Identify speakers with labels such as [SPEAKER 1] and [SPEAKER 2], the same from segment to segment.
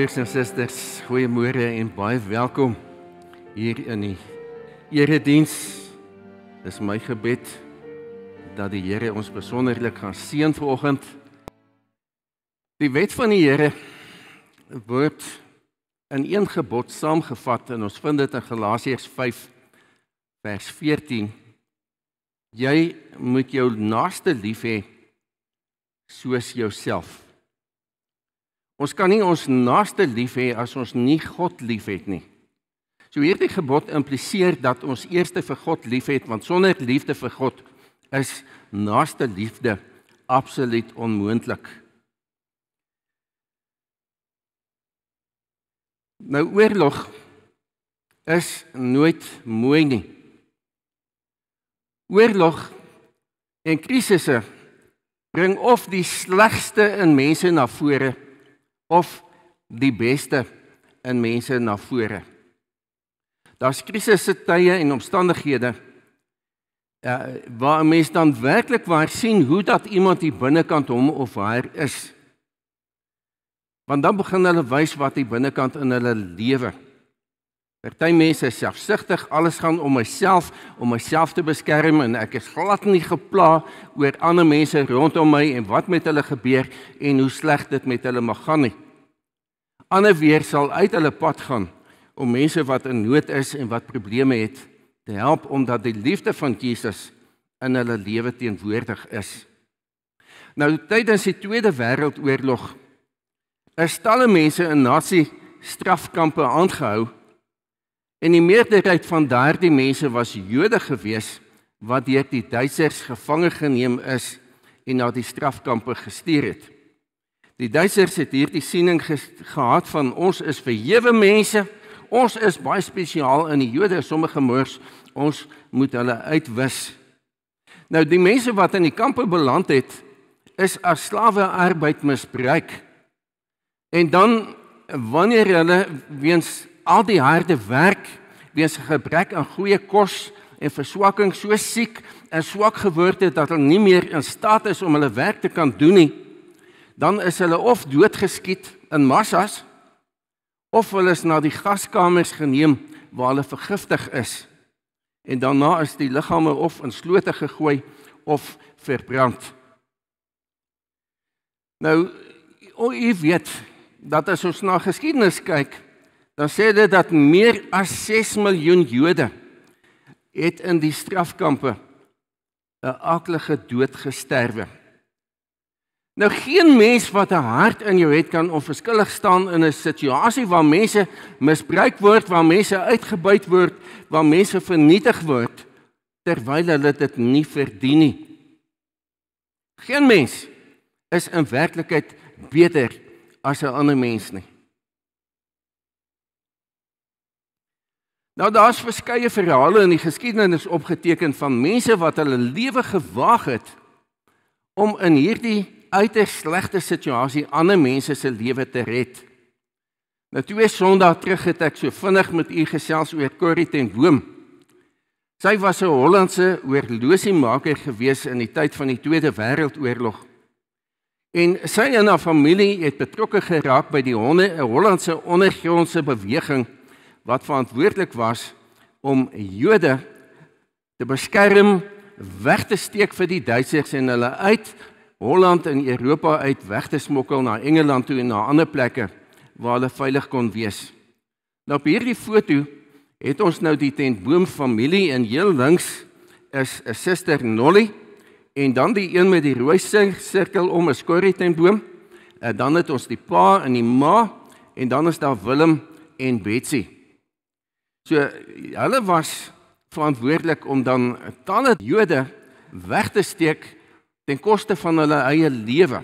[SPEAKER 1] Broers en susters, goeiemôre en baie welkom hier in die erediens. Dis my gebed dat die Here ons besonderlik gaan seën vanoggend. Die wet van die Here word in een gebod saamgevat en ons vind dit in Galasiërs 5 vers 14. Jy moet jou naaste lief hê soos jouself. Ons kan nie ons naaste lief hê as ons nie God liefhet nie. So hierdie gebod impliseer dat ons eers te vir God liefhet want sonder liefde vir God is naaste liefde absoluut onmoontlik. Nou oorlog is nooit mooi nie. Oorlog en krisisse bring of die slegste in mense na vore of die beste in mense na vore. Daar's krisisse tye en omstandighede uh, waar mense dan werklik waar sien hoe dat iemand hier binnekant hom of haar is. Want dan begin hulle wys wat hier binnekant in hulle lewe is Party mense is selfsugtig, alles gaan om myself, om myself te beskerm en ek is glad nie gepla oor ander mense rondom my en wat met hulle gebeur en hoe sleg dit met hulle mag gaan nie. Ander weer sal uit hulle pad gaan om mense wat in nood is en wat probleme het te help omdat die liefde van Jesus in hulle lewe teenwoordig is. Nou tydens die Tweede Wêreldoorlog is talle mense in nasie strafkampe aangehou. En die meerderheid van daardie mense was Jode gewees wat deur die duisers gevange geneem is en na die strafkampe gestuur het. Die duisers het hierdie siening gehad van ons is verhewe mense. Ons is baie spesiaal in die Jode, sommige moors, ons moet hulle uitwis. Nou die mense wat in die kampe beland het, is as slawe arbeid misbruik. En dan wanneer hulle weens al die harde werk weens gebrek aan goeie kos en verswakking so siek en swak geword het dat hulle nie meer in staat is om hulle werk te kan doen nie dan is hulle of doodgeskiet in massas of hulle is na die gaskamers geneem waar hulle vergiftig is en daarna is die liggame of in slote gegooi of verbrand nou u weet dat as ons na geskiedenis kyk dan sê dit dat meer as 6 miljoen Jode het in die strafkampe 'n aklige dood gesterwe. Nou geen mens wat 'n hart in jou het kan onverskillig staan in 'n situasie waar mense misbruik word, waar mense uitgebuit word, waar mense vernietig word terwyl hulle dit nie verdien nie. Geen mens is in werklikheid beter as 'n ander mens nie. Nou daar's verskeie verhale in die geskiedenis opgeteken van mense wat hulle lewe gewaag het om in hierdie uiters slegte situasie ander mense se lewe te red. Nou twee Sondae terug het ek so vinnig met u gesels oor Corrie ten Boom. Sy was 'n Hollandse oorlosiemaker gewees in die tyd van die Tweede Wêreldoorlog. En sy en haar familie het betrokke geraak by die Hollandse ondergrondse beweging wat verantwoordelik was om Jode te beskerm, weg te steek vir die Duitsers en hulle uit Holland en Europa uit weg te smokkel na Engeland toe en na ander plekke waar hulle veilig kon wees. Nou op hierdie foto het ons nou die tentboom familie en heel links is 'n suster Nolly en dan die een met die rooi sirkel om 'n skorie tentboom. En eh, dan het ons die pa en die ma en dan is daar Willem en Betsy. So hulle was verantwoordelik om dan talle Jode weg te steek ten koste van hulle eie lewe.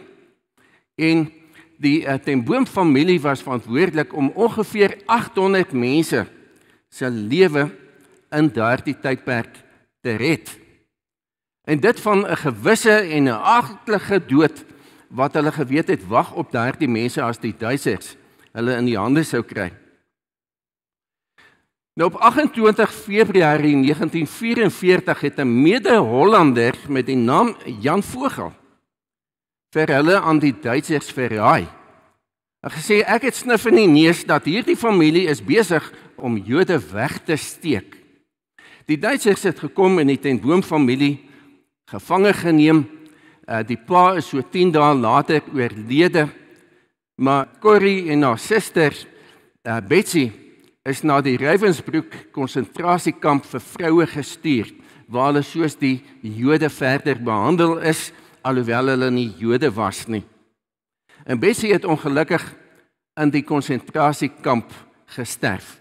[SPEAKER 1] En die uh, eh, Temboom familie was verantwoordelik om ongeveer 800 mense se lewe in daardie tydperk te red. En dit van 'n gewisse en 'n aardige dood wat hulle geweet het wag op daardie mense as die duisers hulle in die hande sou kry. Nou op 28 Februarie 1944 het 'n mede-Hollander met die naam Jan Vogel vir hulle aan die Duitsers verraai. Hy gesê ek het snif in die neus dat hierdie familie is besig om Jode weg te steek. Die Duitsers het gekom en het ten Boom familie gevange geneem. Eh, die pa is so 10 dae later oorlede, maar Corrie en haar susters, eh, Betsy is na die Ravensbrück konsentrasiekamp vir vroue gestuur waar hulle soos die Jode verder behandel is alhoewel hulle nie Jode was nie. En Bessie het ongelukkig in die konsentrasiekamp gesterf.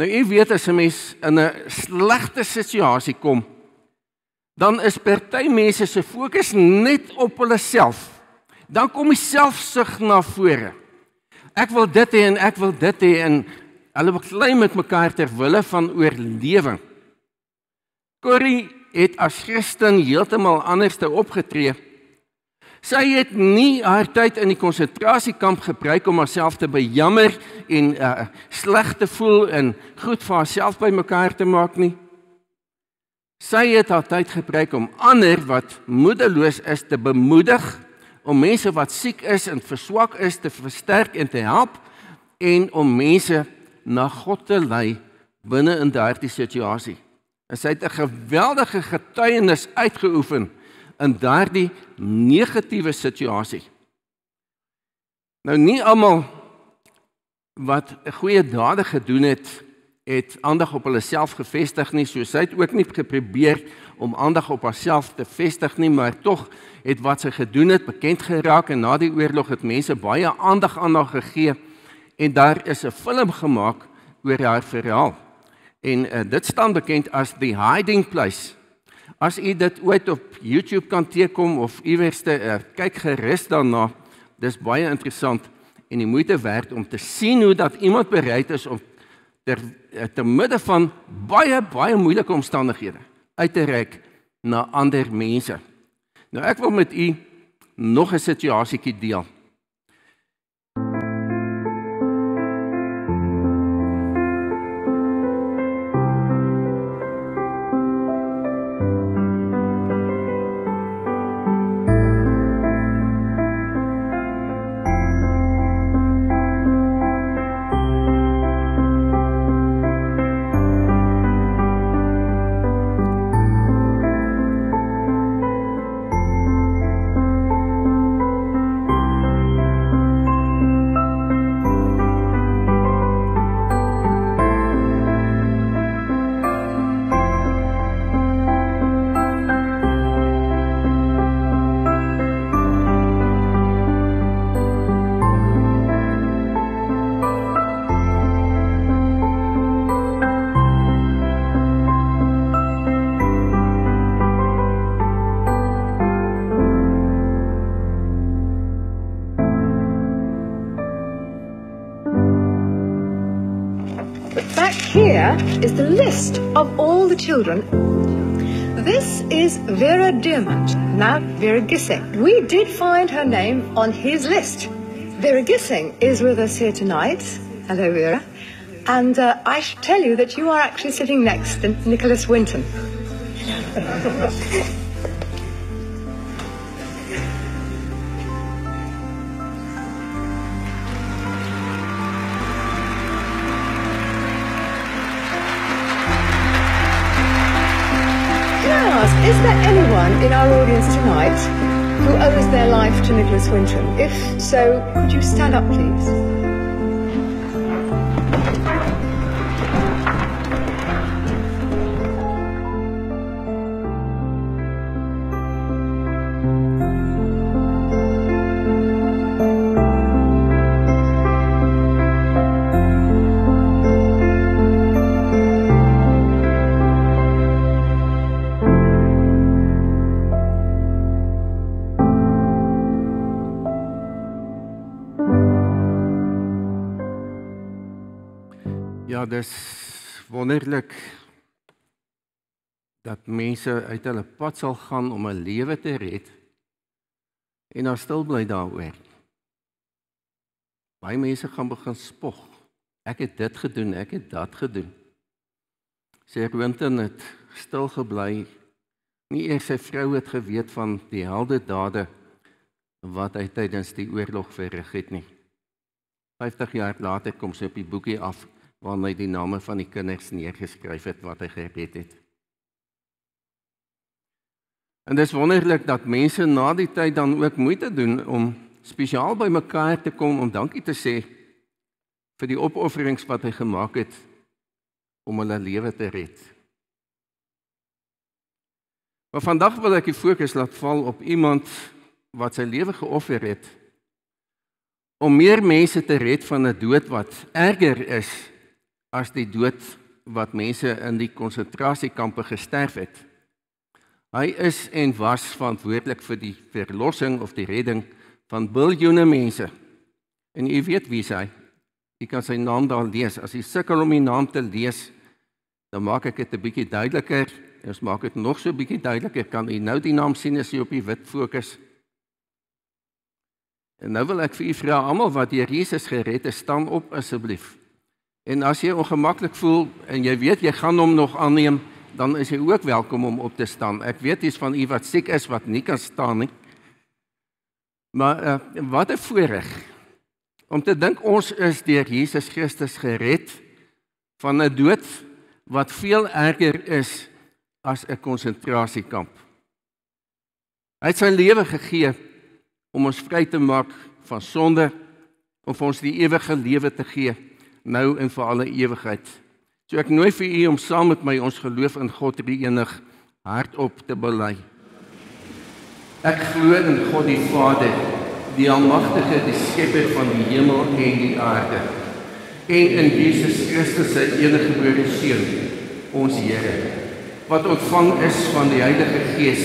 [SPEAKER 1] Nou u weet as 'n mens in 'n slegte situasie kom dan is party mense se fokus net op hulle self. Dan kom die selfsug na vore ek wil dit hê en ek wil dit hê en hulle beklei met mekaar ter wille van oorlewing. Corrie het as Christen heeltemal anders te opgetree. Sy het nie haar tyd in die konsentrasiekamp gebruik om haarself te bejammer en uh, sleg te voel en goed vir haarself bymekaar te maak nie. Sy het haar tyd gebruik om ander wat moedeloos is te bemoedig om mense wat siek is en verswak is te versterk en te help en om mense na God te lei binne in daardie situasie. En sy het 'n geweldige getuienis uitgeoefen in daardie negatiewe situasie. Nou nie almal wat 'n goeie dade gedoen het het aandag op hulle self gefestig nie, so sy het ook nie geprobeer om aandag op haarself te vestig nie, maar tog het wat sy gedoen het bekend geraak en na die oorlog het mense baie aandag aan haar gegee en daar is 'n film gemaak oor haar verhaal. En uh, dit staan bekend as The Hiding Place. As u dit ooit op YouTube kan teekom of iewers te uh, kyk gerus daarna. Dis baie interessant en die moeite werd om te sien hoe dat iemand bereid is om ter te midde van baie baie moeilike omstandighede uit te rek na ander mense. Nou ek wil met u nog 'n situasietjie deel. children. This is Vera Diamond, now Vera Gissing. We did find her name on his list. Vera Gissing is with us here tonight. Hello, Vera. And uh, I should tell you that you are actually sitting next to Nicholas Winton. there anyone in our audience tonight who owes their life to Nicholas Winton? If so, could you stand up, please? dis wonderlik dat mense uit hulle pad sal gaan om 'n lewe te red en dan stil bly daaroor. Baie mense gaan begin spog. Ek het dit gedoen, ek het dat gedoen. Sê ek wente net stil gebly. Nie eers sy vrou het geweet van die heldedade wat hy tydens die oorlog verrig het nie. 50 jaar later kom sy op die boekie af waarin hy die name van die kinders neergeskryf het wat hy gebed het. En dit is wonderlik dat mense na die tyd dan ook moeite doen om spesiaal by mekaar te kom om dankie te sê vir die opofferings wat hy gemaak het om hulle lewe te red. Maar vandag wil ek die fokus laat val op iemand wat sy lewe geoffer het om meer mense te red van 'n dood wat erger is as die dood wat mense in die konsentrasiekampe gesterf het. Hy is en was verantwoordelik vir die verlossing of die redding van biljoene mense. En u weet wie hy is. U kan sy naam daar lees. As u sukkel om die naam te lees, dan maak ek dit 'n bietjie duideliker. Ons maak dit nog so 'n bietjie duideliker. Kan u nou die naam sien as u op die wit fokus? En nou wil ek vir u vra almal wat deur Jesus gered is, staan op asseblief. En as jy ongemaklik voel en jy weet jy gaan hom nog aanneem, dan is jy ook welkom om op te staan. Ek weet iets van u wat siek is wat nie kan staan nie. Maar uh, wat 'n voorreg om te dink ons is deur Jesus Christus gered van 'n dood wat veel erger is as 'n konsentrasiekamp. Hy het sy lewe gegee om ons vry te maak van sonde, om vir ons die ewige lewe te gee nou en vir alle ewigheid. So ek nooi vir u om saam met my ons geloof in God te beenig hardop te bely. Ek glo in God die Vader, die almagtige, die skepper van die hemel en die aarde. En in Jesus Christus se eniggebore seun, ons Here, wat ontvang is van die Heilige Gees,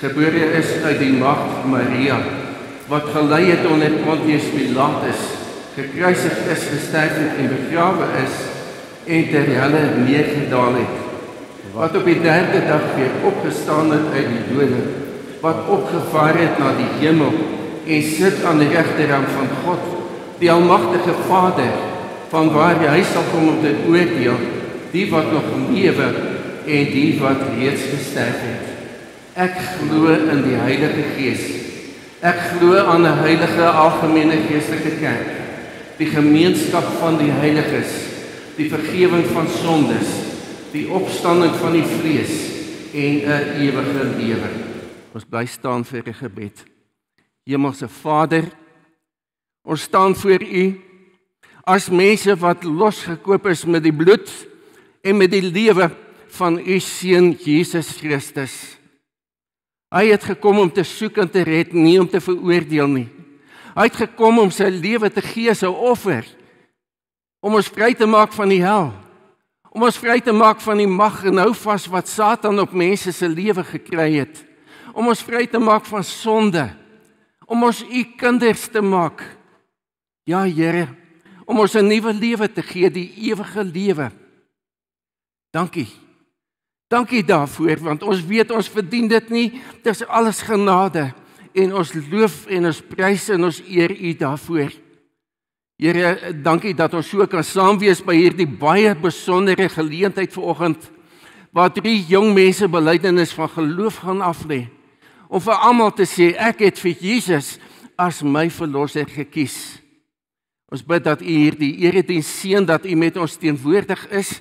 [SPEAKER 1] gebore is uit die mag van Maria, wat gelei het onder Pontius Pilatus, gekruisig is, gesterf het en begrawe is en ter helle neergedaal het. Wat op die derde dag weer opgestaan het uit die dode, wat opgevaar het na die hemel en sit aan die regterkant van God, die almagtige Vader, van waar hy sal kom om te oordeel die wat nog lewe en die wat reeds gesterf het. Ek glo in die Heilige Gees. Ek glo aan 'n heilige algemene geestelike kerk die gemeenskap van die heiliges, die vergifnis van sondes, die opstanding van die vlees en 'n ewige lewe. Ons bly staan vir 'n gebed. Hemelse Vader, ons staan voor U as mense wat losgekoop is met die bloed en met die lewe van U seun Jesus Christus. Hy het gekom om te soek en te red, nie om te veroordeel nie. Hy het gekom om sy lewe te gee as 'n offer om ons vry te maak van die hel. Om ons vry te maak van die mag en hou vas wat Satan op mense se lewe gekry het. Om ons vry te maak van sonde. Om ons u kinders te maak. Ja Here, om ons 'n nuwe lewe te gee, die ewige lewe. Dankie. Dankie daarvoor want ons weet ons verdien dit nie. Dit is alles genade en ons loof en ons prys en ons eer U daarvoor. Here, dankie dat ons so kan saam wees by hierdie baie besondere geleentheid vanoggend waar drie jong mense belydenis van geloof gaan aflê om vir almal te sê ek het vir Jesus as my verlosser gekies. Ons bid dat U hierdie erediens seën dat U met ons teenwoordig is.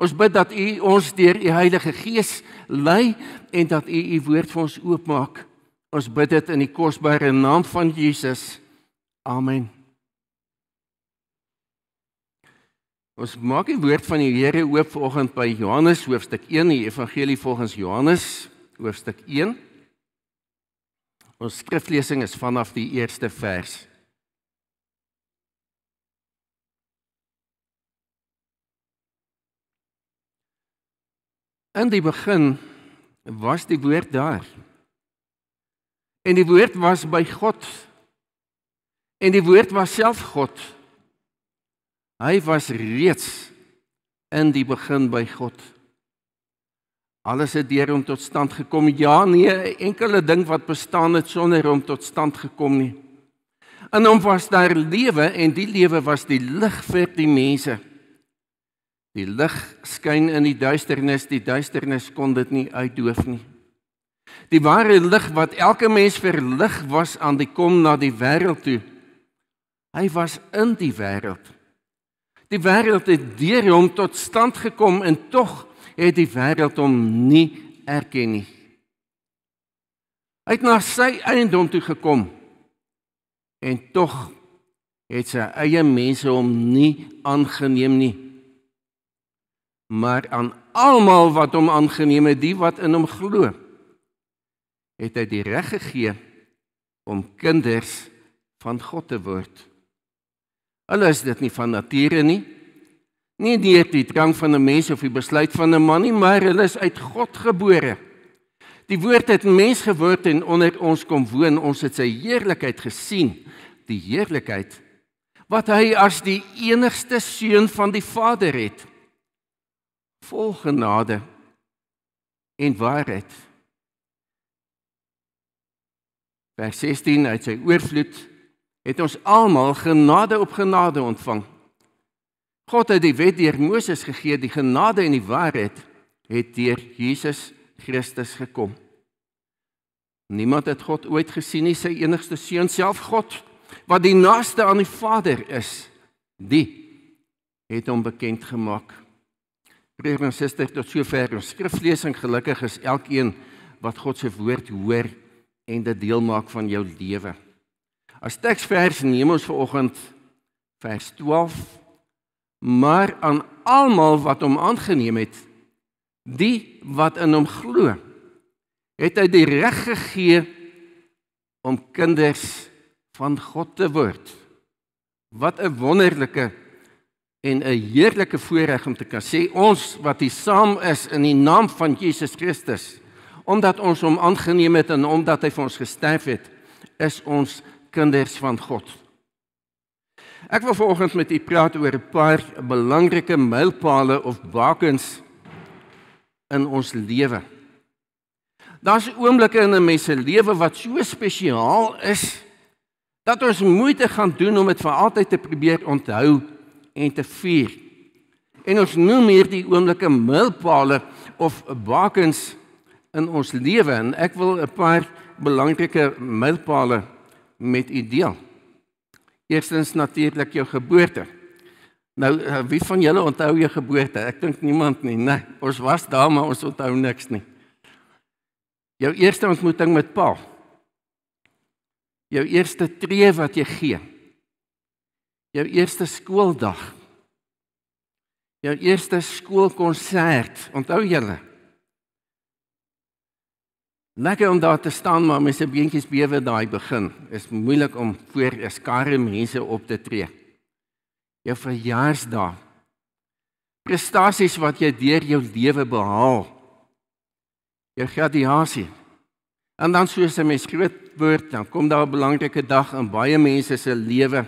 [SPEAKER 1] Ons bid dat U ons deur U Heilige Gees lei en dat U U woord vir ons oopmaak. Ons bid dit in die kosbare naam van Jesus. Amen. Ons maak die woord van die Here oop vanoggend by Johannes hoofstuk 1, die Evangelie volgens Johannes hoofstuk 1. Ons skriflesing is vanaf die eerste vers. In die begin was die woord daar En die woord was by God. En die woord was self God. Hy was reeds in die begin by God. Alles het deur hom tot stand gekom. Ja, nee, enkele ding wat bestaan het sonder hom tot stand gekom nie. In hom was daar lewe en die lewe was die lig vir die mense. Die lig skyn in die duisternis, die duisternis kon dit nie uitdoof nie. Die ware lig wat elke mens verlig was aan die kom na die wêreld toe. Hy was in die wêreld. Die wêreld het deur hom tot stand gekom en tog het die wêreld hom nie erken nie. Hy het na sy eiendom toe gekom en tog het sy eie mense hom nie aangeneem nie. Maar aan almal wat hom aangeneem het, die wat in hom glo, het hy die reg gegee om kinders van God te word. Hulle is dit nie van nature nie. Nie deur die drang van 'n mens of die besluit van 'n man nie, maar hulle is uit God gebore. Die woord het mens geword en onder ons kom woon. Ons het sy heerlikheid gesien, die heerlikheid wat hy as die enigste seun van die Vader het. Vol genade en waarheid. Vers 16 uit sy oorvloed het ons almal genade op genade ontvang. God het die wet deur Moses gegee, die genade en die waarheid het deur Jesus Christus gekom. Niemand het God ooit gesien nie, sy enigste seun self God wat die naaste aan die Vader is, die het hom bekend gemaak. Broer en suster, tot sover ons skriflesing gelukkig is elkeen wat God se woord hoor en dit deel maak van jou lewe. As teksvers neem ons ver oggend vers 12 maar aan almal wat hom aangeneem het die wat in hom glo het hy die reg gegee om kinders van God te word. Wat 'n wonderlike en 'n heerlike voorreg om te kan sê ons wat hier saam is in die naam van Jesus Christus omdat ons hom aangeneem het en omdat hy vir ons gesterf het, is ons kinders van God. Ek wil vanoggend met u praat oor 'n paar belangrike mylpale of wakens in ons lewe. Daar's oomblikke in 'n mens se lewe wat so spesiaal is dat ons moeite gaan doen om dit vir altyd te probeer onthou en te vier. En ons noem hierdie oomblikke mylpale of wakens in ons lewe en ek wil 'n paar belangrike mylpale met u deel. Eerstens natuurlik jou geboorte. Nou eh, wie van julle onthou jou geboorte? Ek dink niemand nie, nee. Ons was daar, maar ons onthou niks nie. Jou eerste ontmoeting met Pa. Jou eerste tree wat jy gee. Jou eerste skooldag. Jou eerste skoolkonsert. Onthou julle? Lekker om daar te staan maar mense beentjies bewe daai begin. Is moeilik om voor eskare mense op te tree. Jou verjaarsdag. Prestasies wat jy deur jou lewe behaal. Jou gradiasie. En dan soos 'n mens groot word, dan kom daar 'n belangrike dag in baie mense se lewe.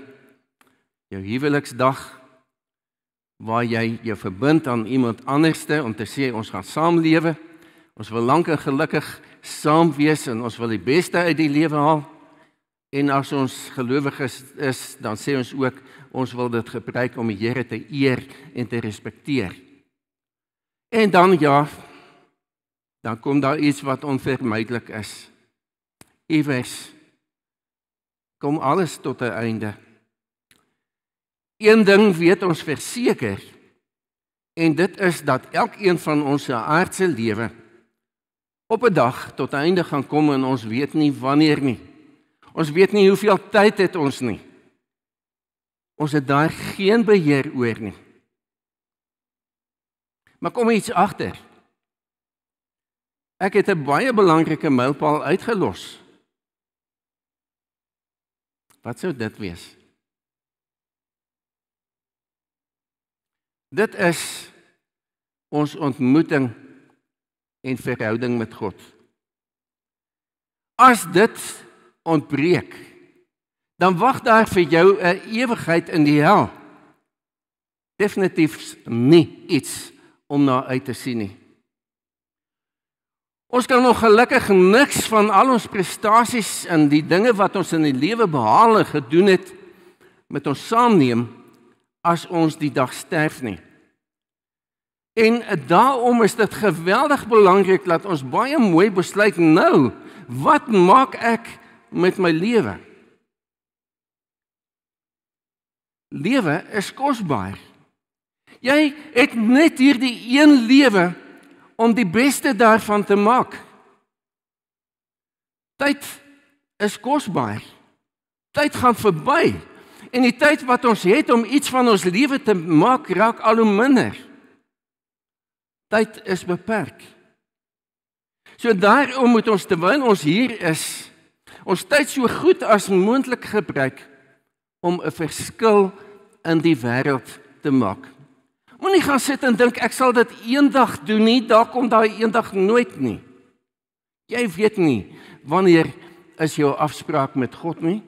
[SPEAKER 1] Jou huweliksdag waar jy jou verbind aan iemand anderste om te sê ons gaan saam lewe. Ons wil lank en gelukkig saam wees en ons wil die beste uit die lewe haal. En as ons gelowiges is, dan sê ons ook ons wil dit gebruik om die Here te eer en te respekteer. En dan ja, dan kom daar iets wat onvermydelik is. Iewers kom alles tot 'n einde. Een ding weet ons verseker en dit is dat elkeen van ons se aardse lewe op 'n dag tot einde gaan kom en ons weet nie wanneer nie. Ons weet nie hoeveel tyd het ons nie. Ons het daar geen beheer oor nie. Maar kom iets agter. Ek het 'n baie belangrike mylpaal uitgelos. Wat sou dit wees? Dit is ons ontmoeting en verhouding met God. As dit ontbreek, dan wag daar vir jou 'n ewigheid in die hel. Definitief nie iets om na uit te sien nie. Ons kan nog gelukkig niks van al ons prestasies en die dinge wat ons in die lewe behaal en gedoen het met ons saamneem as ons die dag sterf nie. En daarom is dit geweldig belangrik dat ons baie mooi besluit nou, wat maak ek met my lewe? Lewe is kosbaar. Jy het net hierdie een lewe om die beste daarvan te maak. Tyd is kosbaar. Tyd gaan verby en die tyd wat ons het om iets van ons lewe te maak raak al hoe minder. Tyd is beperk. So daarom moet ons terwyl ons hier is, ons tyd so goed as moontlik gebruik om 'n verskil in die wêreld te maak. Moenie gaan sit en dink ek sal dit eendag doen nie, daar kom daai eendag nooit nie. Jy weet nie wanneer is jou afspraak met God nie.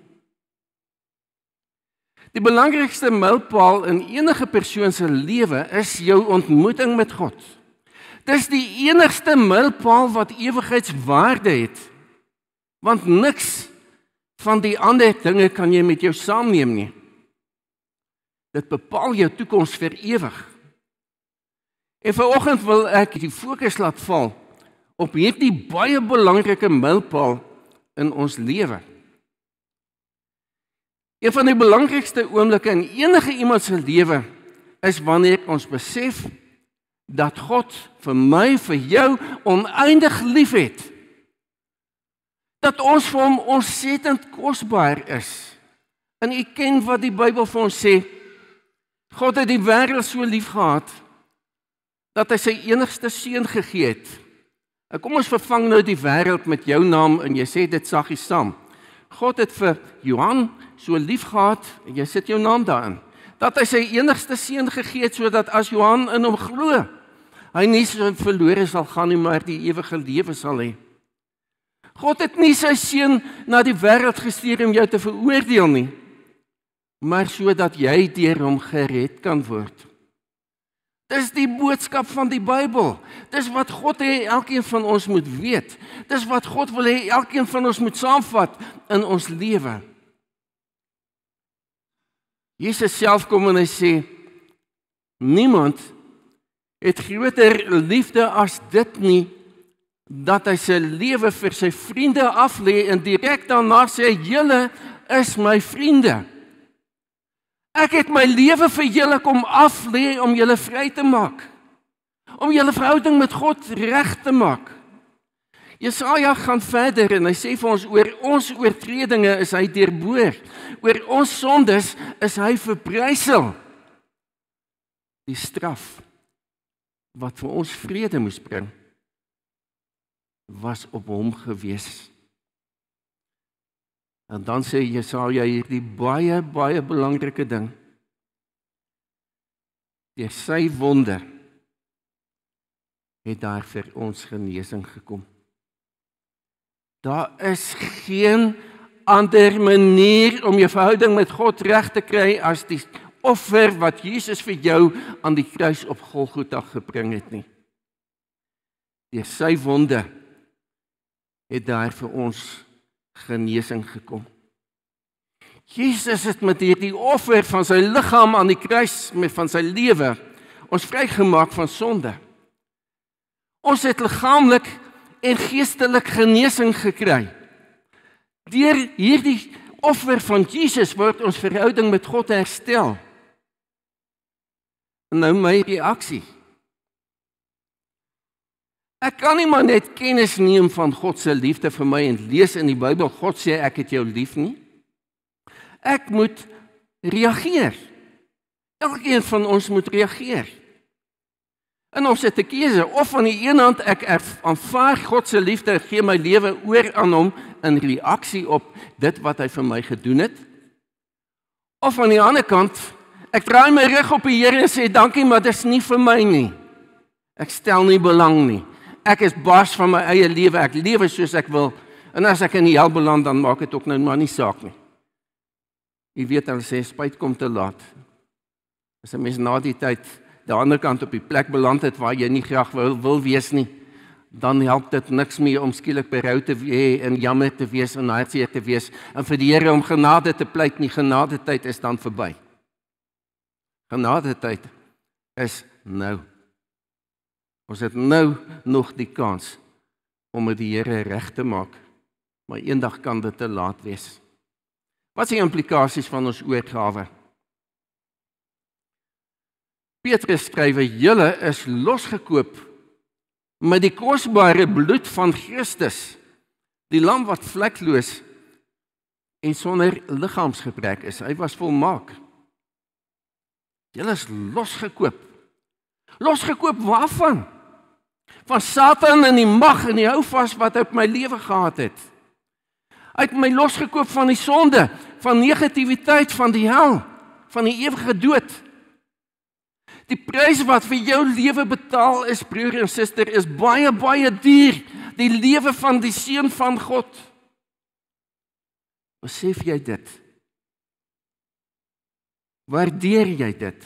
[SPEAKER 1] Die belangrikste mylpaal in enige persoon se lewe is jou ontmoeting met God. Dis die enigste mylpaal wat ewigheidswaarde het. Want niks van die ander dinge kan jy met jou saamneem nie. Dit bepaal jou toekoms vir ewig. En vanoggend wil ek die fokus laat val op hierdie baie belangrike mylpaal in ons lewe. Een van die belangrikste oomblikke in enige iemand se lewe is wanneer ons besef dat God vir my vir jou oneindig lief het. Dat ons vir hom ontsettend kosbaar is. En u ken wat die Bybel vir ons sê. God het die wêreld so lief gehad dat hy sy enigste seun gegee het. Ek kom ons vervang nou die wêreld met jou naam en jy sê dit saggies saam. God het vir Johan so lief gehad en jy sit jou naam daarin. Dat hy sy enigste seun gegee het sodat as Johan in hom glo, Hy nie so verlore sal gaan nie, maar die ewige lewe sal hê. God het nie sy seun na die wêreld gestuur om jou te veroordeel nie, maar sodat jy deur hom gered kan word. Dis die boodskap van die Bybel. Dis wat God hê elkeen van ons moet weet. Dis wat God wil hê elkeen van ons moet saamvat in ons lewe. Jesus self kom en hy sê niemand het groter liefde as dit nie dat hy sy lewe vir sy vriende aflê en direk daarna sê julle is my vriende. Ek het my lewe vir julle kom aflê om julle vry te maak. Om julle verhouding met God reg te maak. Jesaja gaan verder en hy sê vir ons oor ons oortredinge is hy deurboor. Oor ons sondes is hy verprysel. Die straf wat vir ons vrede moes bring was op hom gewees. En dan sê Jesaja hierdie baie baie belangrike ding. Deur sy wonde het daar vir ons genesing gekom. Daar is geen ander manier om jou verhouding met God reg te kry as die offer wat Jesus vir jou aan die kruis op Golgotha gebring het nie. Deur sy wonde het daar vir ons genesing gekom. Jesus het met hierdie offer van sy liggaam aan die kruis met van sy lewe ons vrygemaak van sonde. Ons het liggaamlik en geestelik genesing gekry. Deur hierdie offer van Jesus word ons verhouding met God herstel nou my reaksie. Ek kan nie maar net kennis neem van God se liefde vir my en lees in die Bybel God sê ek het jou lief nie. Ek moet reageer. Elkeen van ons moet reageer. En ons het 'n keuse of van die een kant ek aanvaar God se liefde en gee my lewe oor aan hom in reaksie op dit wat hy vir my gedoen het. Of van die ander kant ek draai my rug op die Here en sê dankie, maar dit is nie vir my nie. Ek stel nie belang nie. Ek is baas van my eie lewe. Ek lewe soos ek wil. En as ek in die hel beland, dan maak dit ook nou maar nie saak nie. Jy weet dan sê spyt kom te laat. As 'n mens na die tyd die ander kant op die plek beland het waar jy nie graag wil wil wees nie, dan help dit niks meer om skielik berou te hê en jammer te wees en hartseer te wees en vir die Here om genade te pleit nie. Genade tyd is dan verby. Genade tyd is nou. Ons het nou nog die kans om met die Here reg te maak. Maar eendag kan dit te laat wees. Wat is die implikasies van ons oorgawe? Petrus skryf: "Julle is losgekoop met die kosbare bloed van Christus, die lam wat vlekloos en sonder liggaamsgebrek is. Hy was volmaak." Julle is losgekoop. Losgekoop waarvan? Van Satan en die mag en die houvas wat op my lewe gehad het. Uit my losgekoop van die sonde, van negativiteit, van die hel, van die ewige dood. Die prys wat vir jou lewe betaal is, broer en suster, is baie baie duur, die lewe van die seun van God. Besef jy dit? Waardeer jy dit?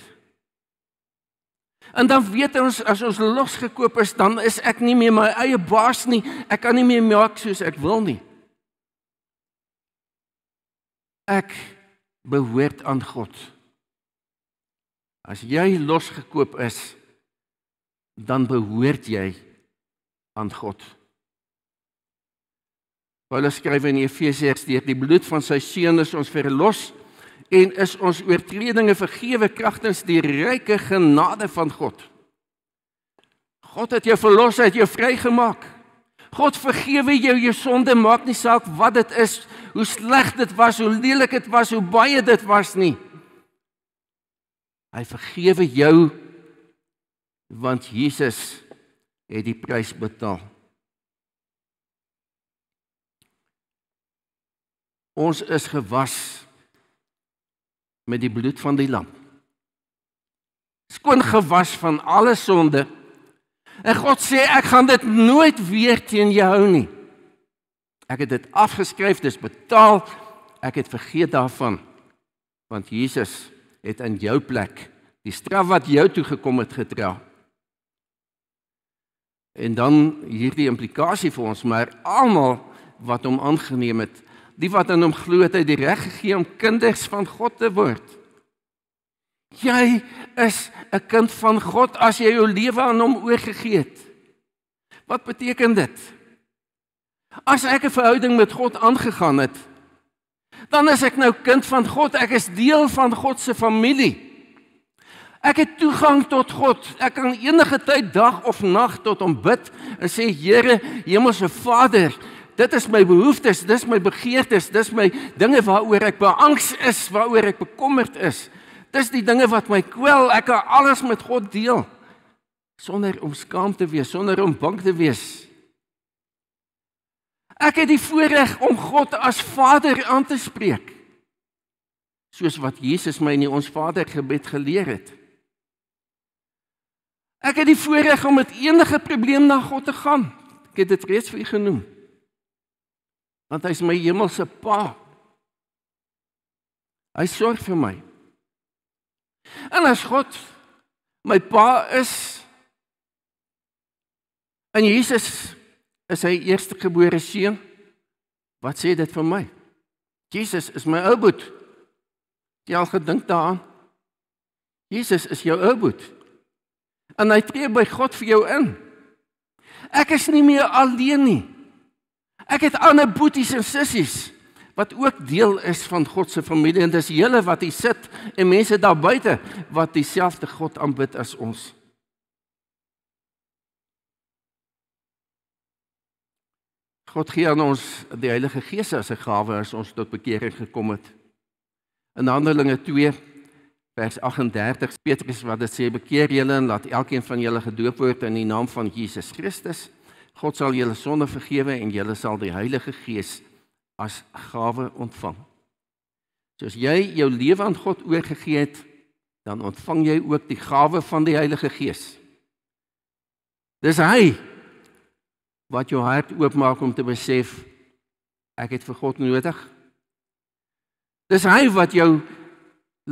[SPEAKER 1] En dan weet ons as ons losgekoop is, dan is ek nie meer my eie baas nie. Ek kan nie meer maak soos ek wil nie. Ek behoort aan God. As jy losgekoop is, dan behoort jy aan God. Paulus skryf in Efesiërs: "Deur die bloed van sy seun is ons verlos." en is ons oortredinge vergewe kragtens die ryke genade van God. God het jou verlos, hy het jou vrygemaak. God vergewe jou jou sonde, maak nie saak wat dit is, hoe sleg dit was, hoe lelik dit was, hoe baie dit was nie. Hy vergewe jou want Jesus het die prys betaal. Ons is gewas met die bloed van die lam. Skoon gewas van alle sonde. En God sê ek gaan dit nooit weer teen jou hou nie. Ek het dit afgeskryf, dis betaal. Ek het vergeet daarvan. Want Jesus het in jou plek die straf wat jou toe gekom het gedra. En dan hierdie implikasie vir ons, maar almal wat hom aangeneem het, die wat aan hom glo het, die reg gegee om kinders van God te word. Jy is 'n kind van God as jy jou lewe aan hom oorgegee het. Wat beteken dit? As ek 'n verhouding met God aangegaan het, dan is ek nou kind van God, ek is deel van God se familie. Ek het toegang tot God. Ek kan enige tyd dag of nag tot hom bid en sê Here, Hemelse Vader, dit is my behoeftes, dis my begeertes, dis my dinge waaroor ek beangs is, waaroor ek bekommerd is. Dis die dinge wat my kwel. Ek kan alles met God deel sonder om skaam te wees, sonder om bang te wees. Ek het die voorreg om God as Vader aan te spreek. Soos wat Jesus my in die ons Vader gebed geleer het. Ek het die voorreg om met enige probleem na God te gaan. Ek het dit reeds vir u genoem want hy is my hemelse pa. Hy sorg vir my. En as God my pa is, en Jesus is hy eerstegebore seun, wat sê dit vir my? Jesus is my ouboet. Jy al gedink daaraan? Jesus is jou ouboet. En hy tree by God vir jou in. Ek is nie meer alleen nie. Ek het ander boeties en sissies wat ook deel is van God se familie en dis hele wat hier sit en mense daar buite wat dieselfde God aanbid as ons. God gee aan ons die Heilige Gees as 'n gawe as ons tot bekering gekom het. In Handelinge 2 vers 38 Petrus wat dit sê bekeer julle en laat elkeen van julle gedoop word in die naam van Jesus Christus God sal julle sonde vergewe en julle sal die Heilige Gees as gawe ontvang. Soos jy jou lewe aan God oorgegee het, dan ontvang jy ook die gawe van die Heilige Gees. Dis hy wat jou hart oopmaak om te besef ek het vir God nodig. Dis hy wat jou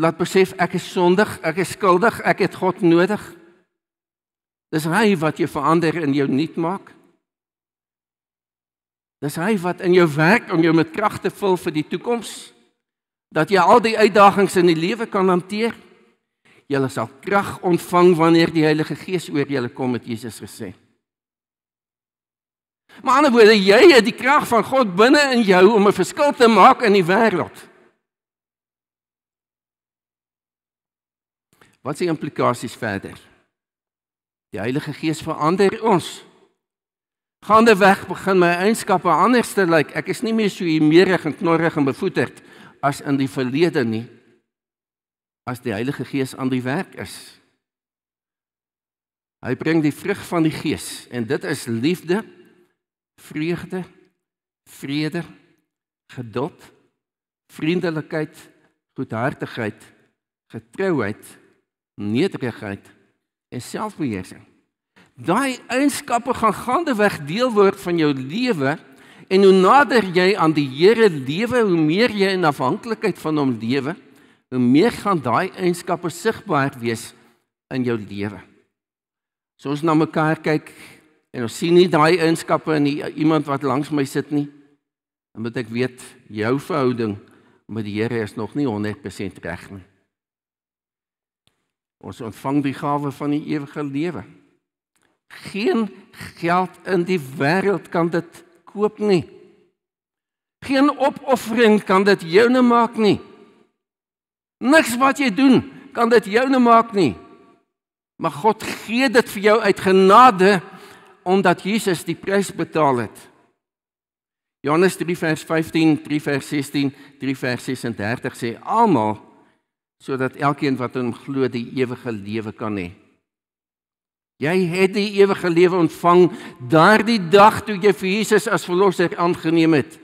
[SPEAKER 1] laat besef ek is sondig, ek is skuldig, ek het God nodig. Dis hy wat jou verander en jou nuut maak. Dis hy wat in jou werk om jou met krag te vul vir die toekoms dat jy al die uitdagings in die lewe kan hanteer. Jy sal krag ontvang wanneer die Heilige Gees oor jou kom het Jesus gesê. Maar aan die ander bodre jy het die krag van God binne in jou om 'n verskil te maak in die wêreld. Wat is die implikasies verder? Die Heilige Gees verander ons Gaande weg begin my eienskappe anders te lyk. Ek is nie meer so hiermerig en knorrig en bevoeterd as in die verlede nie. As die Heilige Gees aan die werk is. Hy bring die vrug van die Gees en dit is liefde, vreugde, vrede, geduld, vriendelikheid, goedhartigheid, getrouheid, nederigheid en selfbeheersing daai eienskappe gaan gaandeweg deel word van jou lewe en hoe nader jy aan die Here lewe, hoe meer jy in afhanklikheid van hom lewe, hoe meer gaan daai eienskappe sigbaar wees in jou lewe. So ons na mekaar kyk en ons sien nie daai eienskappe in die, iemand wat langs my sit nie. Dan moet ek weet jou verhouding met die Here is nog nie 100% reg nie. Ons ontvang die gawe van die ewige lewe. Geen geld in die wêreld kan dit koop nie. Geen opoffering kan dit joune maak nie. Niks wat jy doen kan dit joune maak nie. Maar God gee dit vir jou uit genade omdat Jesus die prys betaal het. Johannes 3 vers 15, 3 16, 3 36 sê almal sodat elkeen wat in hom glo die ewige lewe kan hê. Jy het die ewige lewe ontvang daardie dag toe jy vir Jesus as verlosser aangeneem het.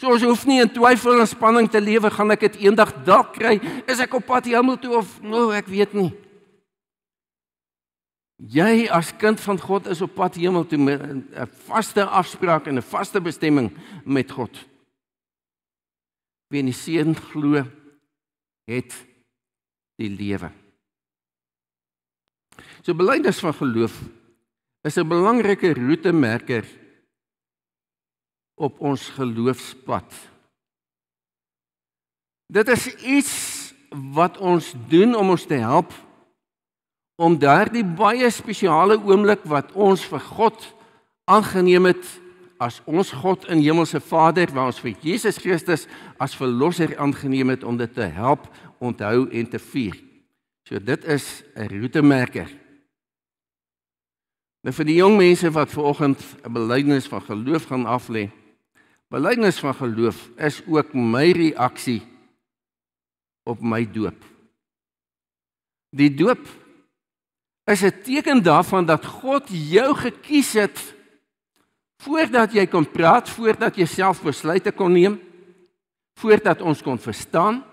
[SPEAKER 1] So ons hoef nie in twyfel en spanning te lewe gaan ek dit eendag dalk kry, is ek op pad hemel toe of nee, no, ek weet nie. Jy as kind van God is op pad hemel toe met 'n vaste afspraak en 'n vaste bestemming met God. Wie in die seën glo, het die lewe. So belydenis van geloof is 'n belangrike roetemerker op ons geloofspad. Dit is iets wat ons doen om ons te help om daardie baie spesiale oomblik wat ons vir God aangeneem het as ons God in hemelse Vader waar ons vir Jesus Christus as verlosser aangeneem het om dit te help onthou en te vier. So dit is 'n roetemerker. Nou vir die jong mense wat ver oggend 'n belydenis van geloof gaan af lê. Belydenis van geloof is ook my reaksie op my doop. Die doop is 'n teken daarvan dat God jou gekies het voordat jy kon praat, voordat jy self besluite kon neem, voordat ons kon verstaan.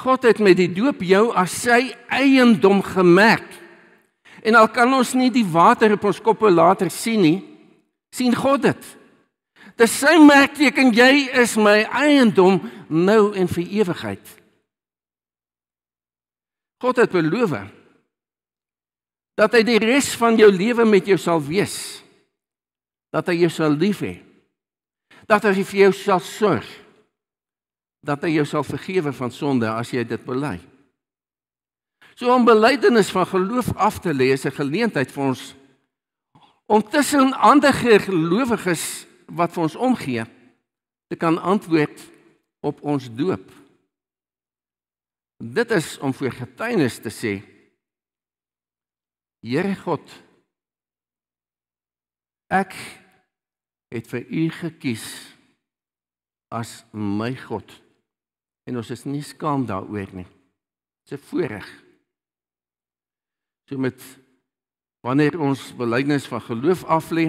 [SPEAKER 1] God het met die doop jou as sy eiendom gemerk. En al kan ons nie die water op ons koppe later sien nie, sien God dit. Dis sy merkteken jy is my eiendom nou en vir ewigheid. God het beloof dat hy die res van jou lewe met jou sal wees. Dat hy jou sal lief hê. Dat hy vir jou sal sorg. Dat hy jou sal vergewe van sonde as jy dit bely. So om belydenis van geloof af te lees 'n geleentheid vir ons om tussen ander gelowiges wat vir ons omgee te kan antwoord op ons doop. Dit is om vir getuienis te sê Here God ek het vir u gekies as my God en ons is nie skaam daaroor nie. Dis 'n voorreg. So met wanneer ons belydenis van geloof af lê,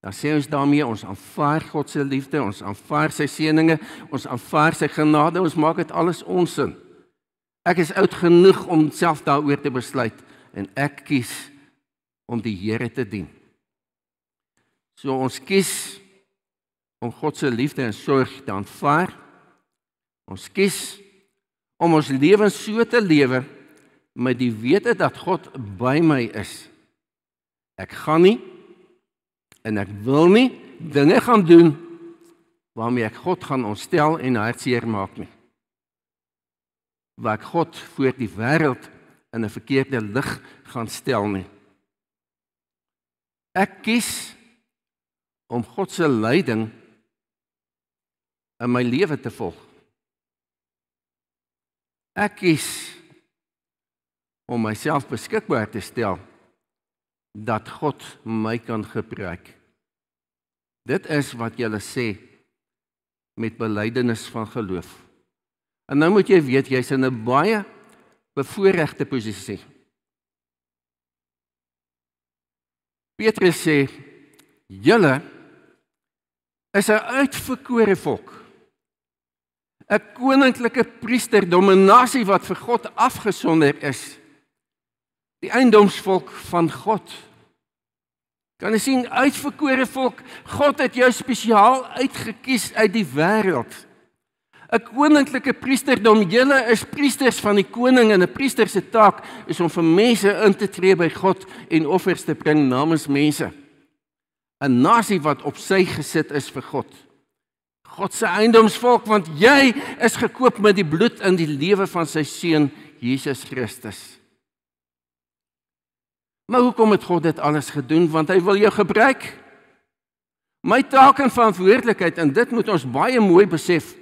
[SPEAKER 1] dan sê ons daarmee ons aanvaar God se liefde, ons aanvaar sy seënings, ons aanvaar sy genade, ons maak dit alles ons sin. Ek is oud genoeg om self daaroor te besluit en ek kies om die Here te dien. So ons kies om God se liefde en sorg te aanvaar. Ons kies om ons lewens so te lewe met die wete dat God by my is. Ek gaan nie en ek wil nie dinge gaan doen waarmee ek God gaan ontstel en hartseer maak nie. Waar ek God voor die wêreld in 'n verkeerde lig gaan stel nie. Ek kies om God se leiding in my lewe te volg. Ek kies om myself beskikbaar te stel dat God my kan gebruik. Dit is wat jy sê met belydenis van geloof. En nou moet jy weet jy's in 'n baie bevoordeelde posisie. Petrus sê: "Julle is 'n uitverkore volk, 'n koninklike priesterdom en nasie wat vir God afgesonder is." die eiendomsvolk van God. Kan jy sien uitverkore volk, God het jou spesiaal uitgekies uit die wêreld. 'n Koninklike priesterdom, julle is priesters van die koning en 'n priester se taak is om vir mense in te tree by God en offers te bring namens mense. 'n Nasie wat op sy gesit is vir God. God se eiendomsvolk want jy is gekoop met die bloed in die lewe van sy seun Jesus Christus. Maar hoekom het God dit alles gedoen? Want hy wil jou gebruik. My taak en verantwoordelikheid en dit moet ons baie mooi besef.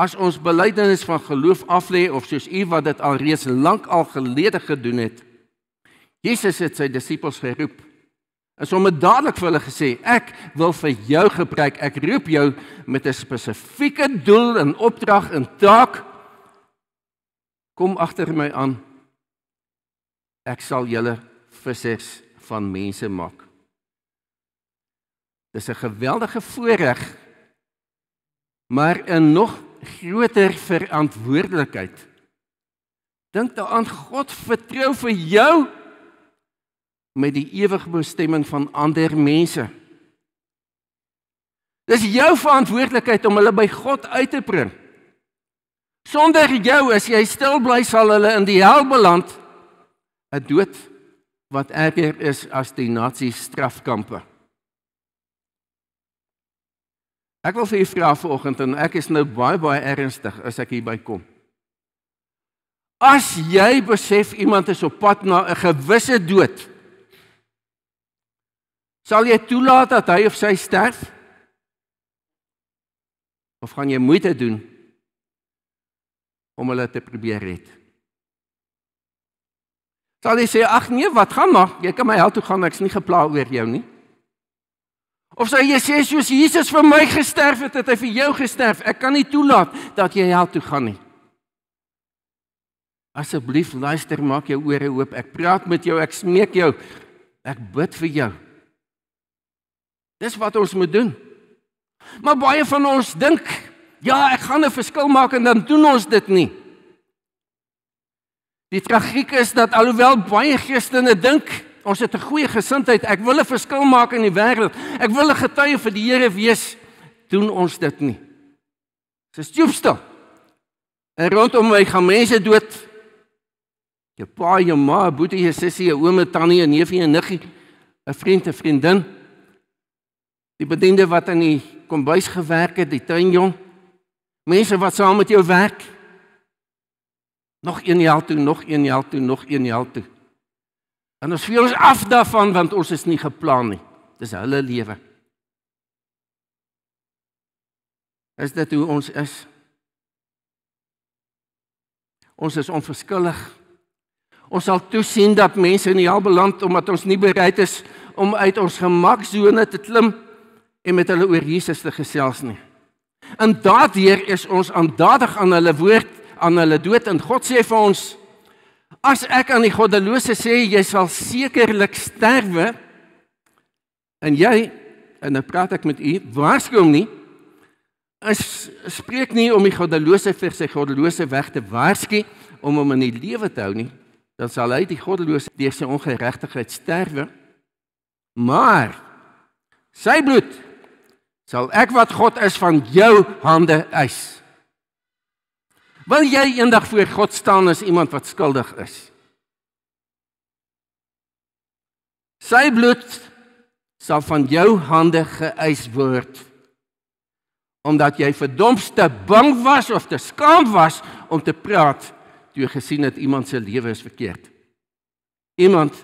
[SPEAKER 1] As ons belydenis van geloof aflê of soos u wat dit alreeds lank al gelede gedoen het. Jesus het sy disippels geroep. En sommer dadelik vir hulle gesê, ek wil vir jou gebruik. Ek roep jou met 'n spesifieke doel en opdrag en taak. Kom agter my aan. Ek sal julle vissers van mense maak. Dis 'n geweldige voorreg, maar 'n nog groter verantwoordelikheid. Dink daaraan God vertrou vir jou met die ewige bestemming van ander mense. Dis jou verantwoordelikheid om hulle by God uit te bring. Sonder jou as jy stil bly sal hulle in die hel beland, 'n dood wat erger is as die nasie strafkampe. Ek wil vir u vra vanoggend en ek is nou baie baie ernstig as ek hier by kom. As jy besef iemand is op pad na 'n gewisse dood, sal jy toelaat dat hy of sy sterf? Of gaan jy moeite doen om hulle te probeer red? Sal jy sê ag nee, wat gaan maar, jy kan my hel toe gaan, ek's nie gepla oor jou nie. Of sou jy sê soos Jesus vir my gesterf het, het hy vir jou gesterf. Ek kan nie toelaat dat jy hel toe gaan nie. Asseblief luister, maak jou ore oop. Ek praat met jou, ek smeek jou. Ek bid vir jou. Dis wat ons moet doen. Maar baie van ons dink, ja, ek gaan 'n verskil maak en dan doen ons dit nie. Die tragiek is dat alhoewel baie Christene dink ons het 'n goeie gesindheid, ek wil 'n verskil maak in die wêreld. Ek wil 'n getuie vir die Here wees, doen ons dit nie. Dis so stoepstel. En rondom my gaan mense dood. Jou pa, jou ma, boetie, jou sussie, jou ouma, tannie, neefie en niggie, 'n vriend, 'n vriendin. Die bediende wat aan die kombuis gewerk het, die tuinjong. Mense wat saam met jou werk. Nog een hel toe, nog een hel toe, nog een hel toe. En ons voel ons af daarvan want ons is nie geplan nie. Dis hulle lewe. Is dit hoe ons is? Ons is onverskillig. Ons sal toesien dat mense in die hel beland omdat ons nie bereid is om uit ons gemaksone te klim en met hulle oor Jesus te gesels nie. In daardie is ons aandadig aan hulle woord aan hulle dood en God sê vir ons as ek aan die goddelose sê jy sal sekerlik sterwe en jy en nou praat ek met u waarskynlik nie as spreek nie om die goddelose vir sy goddelose weg te waarsku om hom in die lewe te hou nie dan sal hy die goddelose deur sy ongeregtigheid sterwe maar sy bloed sal ek wat God is van jou hande eis Wil jy eendag voor God staan as iemand wat skuldig is? Sy bloed sal van jou hande geëis word omdat jy verdomste bang was of te skaam was om te praat toe gesien het iemand se lewe is verkeerd. Iemand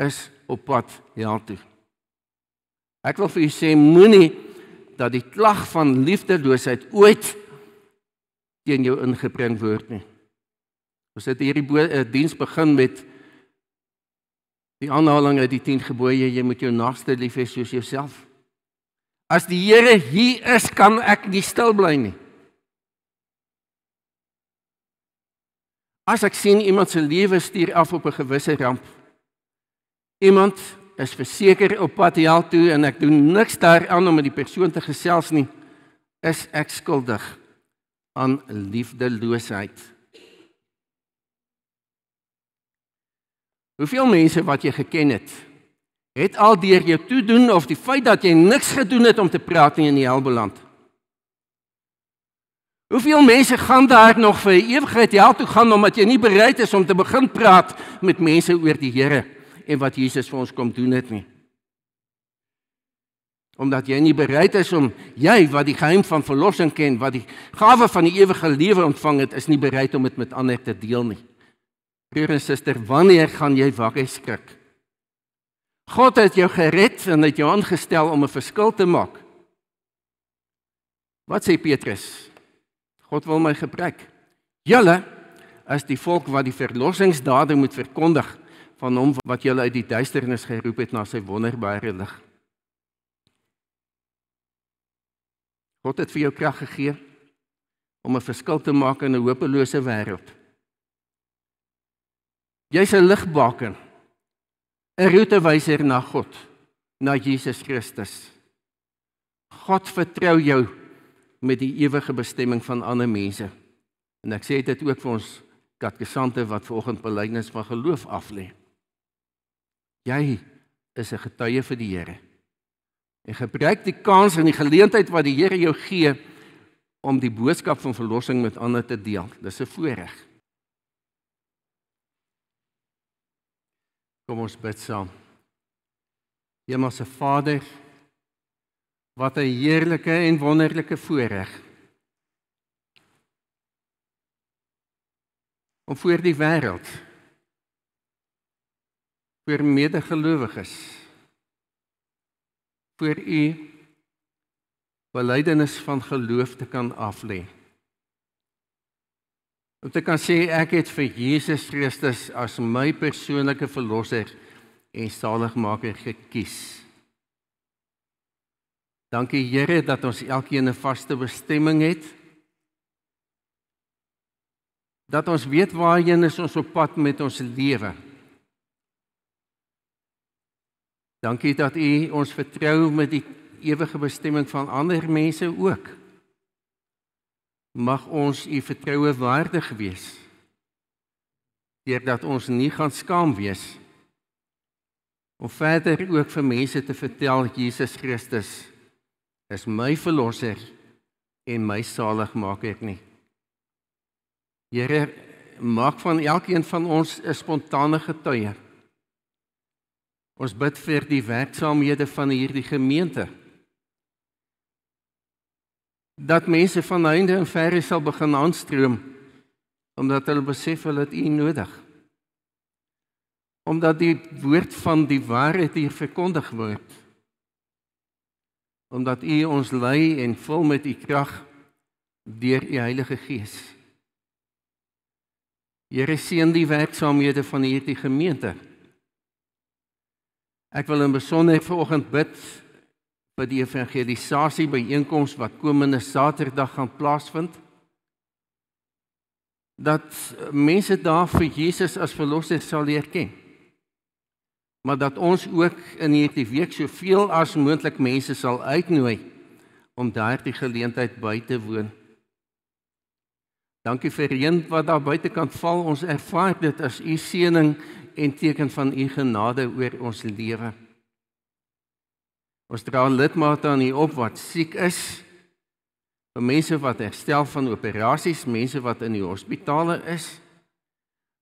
[SPEAKER 1] is op pad hel toe. Ek wil vir u sê moenie dat die klag van liefdeloosheid ooit teen jou ingebring word nie. Ons het hierdie eh, diens begin met die aanhaling uit die 10 gebooie, jy moet jou naaste lief hê soos jouself. As die Here hier is, kan ek nie stil bly nie. As ek sien iemand se lewe stuur af op 'n gewisse ramp. Iemand is verseker op pad hiertoe en ek doen niks daaraan om met die persoon te gesels nie, is ek skuldig aan liefdeloosheid. Hoeveel mense wat jy geken het, het al deur jou toedoen of die feit dat jy niks gedoen het om te praat in die helbeland. Hoeveel mense gaan daar nog vir ewigheid hel toe gaan omdat jy nie bereid is om te begin praat met mense oor die Here en wat Jesus vir ons kom doen het nie omdat jy nie bereid is om jy wat die geheim van verlossing ken, wat die gawe van die ewige lewe ontvang het, is nie bereid om dit met ander te deel nie. Broer en suster, wanneer gaan jy wakker skrik? God het jou gered en het jou aangestel om 'n verskil te maak. Wat sê Petrus? God wil my gebruik. Julle is die volk wat die verlossingsdade moet verkondig van hom wat julle uit die duisternis geroep het na sy wonderbare lig. God het vir jou krag gegee om 'n verskil te maak in 'n hopelose wêreld. Jy's 'n ligbaken. 'n Roetewyser na God, na Jesus Christus. God vertrou jou met die ewige bestemming van ander mense. En ek sê dit ook vir ons katkesante wat vanoggend belydenis van geloof aflê. Jy is 'n getuie vir die Here. En gebruik die kans en die geleentheid wat die Here jou gee om die boodskap van verlossing met ander te deel. Dis 'n voorreg. Kom ons bid saam. Hemelse Vader, wat 'n heerlike en wonderlike voorreg om voor die wêreld voor medegelowiges vir u belydenis van geloof te kan aflê. Om te kan sê ek het vir Jesus Christus as my persoonlike verlosser en saligmaker gekies. Dankie Here dat ons elkeen 'n vaste bestemming het. Dat ons weet waarheen ons op pad met ons lewe is Dankie dat U ons vertrou met die ewige bestemming van ander mense ook. Mag ons U vertroue waardig wees. Hierdat ons nie gaan skaam wees om verder ook vir mense te vertel Jesus Christus is my verlosser en my saligmaker nie. Here, maak van elkeen van ons 'n spontane getuie. Ons bid vir die werksaamhede van hierdie gemeente. Dat mense van heinde en verre sal begin aanstroom omdat hulle besef hulle het U nodig. Omdat die woord van die waarheid hier verkondig word. Omdat U ons lei en vul met U krag deur U Heilige Gees. Here seën die werksaamhede van hierdie gemeente. Ek wil in besonderheid vanoggend bid vir die evangelisasie byeenkoms wat komende Saterdag gaan plaasvind. Dat mense daar vir Jesus as verlosser sal leer ken. Maar dat ons ook in hierdie week soveel as moontlik mense sal uitnooi om daardie geleentheid by te woon. Dankie vir reën wat daar buitekant val. Ons ervaar dit as u seëning en teken van u genade oor ons lewe. Ons dra lidmate aan u op wat siek is, vir mense wat herstel van operasies, mense wat in die hospitale is,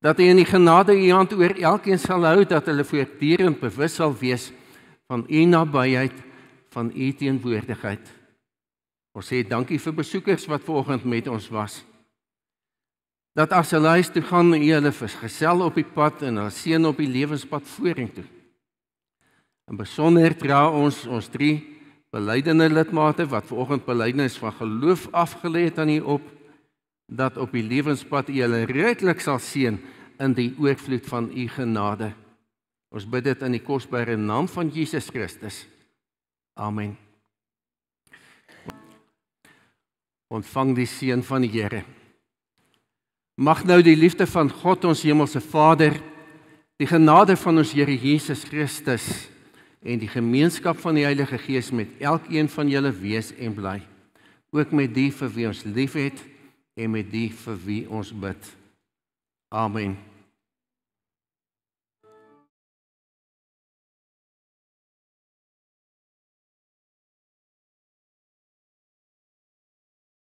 [SPEAKER 1] dat u in die genade u hand oor elkeen sal hou dat hulle voortdurend bewus sal wees van u nabyheid, van u teenwoordigheid. Ons sê dankie vir besoekers wat vanoggend met ons was dat as hulle huis toe gaan en hulle gesel op die pad en hulle seën op die lewenspad vorentoe. En besonder dra ons ons drie beleidende lidmate wat ver oggend belydenis van geloof afgelê het aan U op dat op die lewenspad U hulle redelik sal seën in die oorvloed van U genade. Ons bid dit in die kosbare naam van Jesus Christus. Amen. Ontvang die seën van die Here. Mag nou die liefde van God ons hemelse Vader, die genade van ons Here Jesus Christus en die gemeenskap van die Heilige Gees met elkeen van julle wees en bly. Ook met die vir wie ons liefhet en met die vir wie ons bid. Amen.